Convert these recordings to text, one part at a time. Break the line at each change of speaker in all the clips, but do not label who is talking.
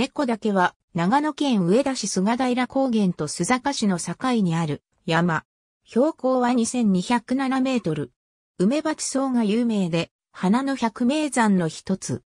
猫岳は長野県上田市菅平高原と須坂市の境にある山。標高は2207メートル。梅鉢草が有名で花の百名山の一つ。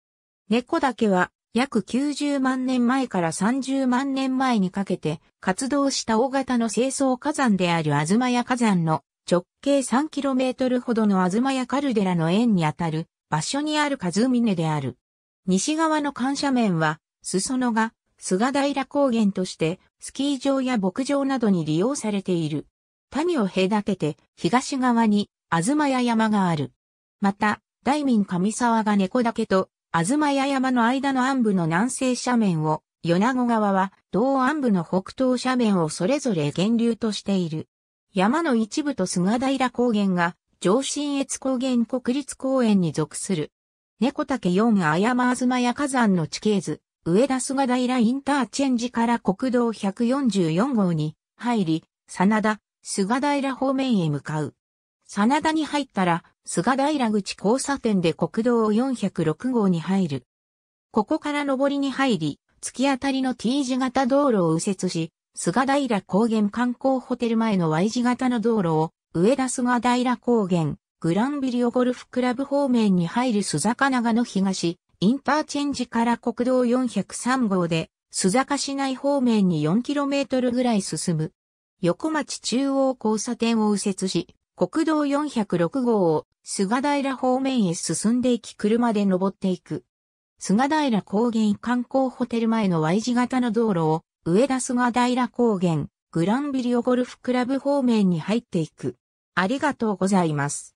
猫岳は約90万年前から30万年前にかけて活動した大型の清掃火山である東屋火山の直径 3km ほどの東屋カルデラの縁にあたる場所にあるミ峰である。西側の緩斜面は裾野が菅平高原としてスキー場や牧場などに利用されている。谷を隔てて東側に東屋山がある。また、大民上沢が猫岳と東屋山の間の安部の南西斜面を、米子川は道安部の北東斜面をそれぞれ源流としている。山の一部と菅平高原が上信越高原国立公園に属する。猫岳四あず東や火山の地形図。上田菅平インターチェンジから国道144号に入り、真田、菅平方面へ向かう。真田に入ったら、菅平口交差点で国道406号に入る。ここから上りに入り、突き当たりの T 字型道路を右折し、菅平高原観光ホテル前の Y 字型の道路を、上田菅平高原、グランビリオゴルフクラブ方面に入る須坂長の東、インターチェンジから国道403号で、須坂市内方面に 4km ぐらい進む。横町中央交差点を右折し、国道406号を菅平方面へ進んでいき車で登っていく。菅平高原観光ホテル前の Y 字型の道路を上田菅平高原グランビリオゴルフクラブ方面に入っていく。ありがとうございます。